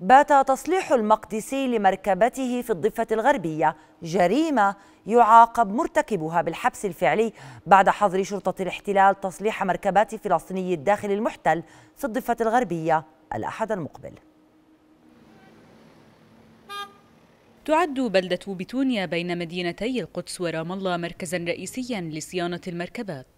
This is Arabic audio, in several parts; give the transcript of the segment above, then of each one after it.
بات تصليح المقدسي لمركبته في الضفة الغربية جريمة يعاقب مرتكبها بالحبس الفعلي بعد حظر شرطة الاحتلال تصليح مركبات فلسطيني الداخل المحتل في الضفة الغربية الأحد المقبل تعد بلدة بتونيا بين مدينتي القدس ورام الله مركزا رئيسيا لصيانة المركبات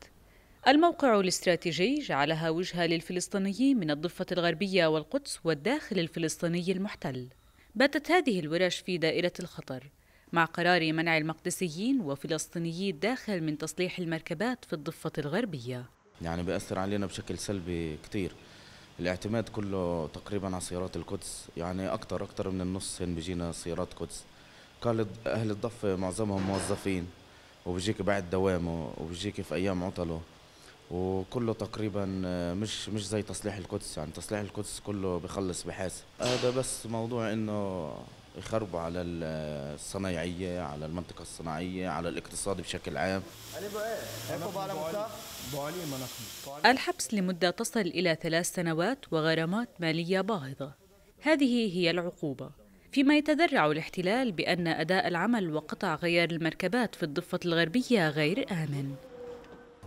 الموقع الاستراتيجي جعلها وجهة للفلسطينيين من الضفة الغربية والقدس والداخل الفلسطيني المحتل باتت هذه الورش في دائرة الخطر مع قرار منع المقدسيين وفلسطينيي الداخل من تصليح المركبات في الضفة الغربية يعني بيأثر علينا بشكل سلبي كتير الاعتماد كله تقريبا على سيارات القدس يعني أكتر أكتر من النص هن بيجينا سيارات قدس قال أهل الضفة معظمهم موظفين وبيجيك بعد دوامه وبيجيك في أيام عطله وكله تقريبا آه، مش مش زي تصليح القدس يعني تصليح القدس كله بخلص بحاسب هذا بس موضوع انه يخربوا على آه، الصنايعيه على المنطقه الصناعيه على الاقتصاد بشكل عام إيه؟ الحبس لمده تصل الى ثلاث سنوات وغرامات ماليه باهظه هذه هي العقوبه فيما يتذرع الاحتلال بان اداء العمل وقطع غيار المركبات في الضفه الغربيه غير امن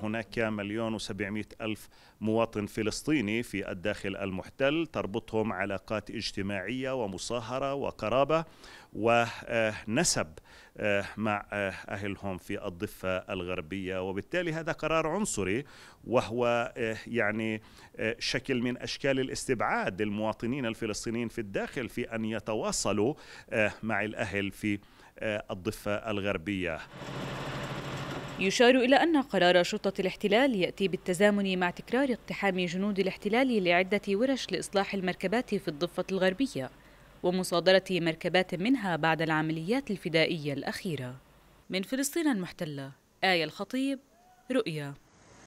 هناك مليون وسبعمائة ألف مواطن فلسطيني في الداخل المحتل تربطهم علاقات اجتماعية ومصاهرة وقرابة ونسب آه، مع آه، أهلهم في الضفة الغربية وبالتالي هذا قرار عنصري وهو آه، يعني شكل من أشكال الاستبعاد للمواطنين الفلسطينيين في الداخل في أن يتواصلوا مع الأهل في الضفة الغربية يشار إلى أن قرار شرطة الاحتلال يأتي بالتزامن مع تكرار اقتحام جنود الاحتلال لعدة ورش لإصلاح المركبات في الضفة الغربية ومصادرة مركبات منها بعد العمليات الفدائية الأخيرة من فلسطين المحتلة آية الخطيب رؤيا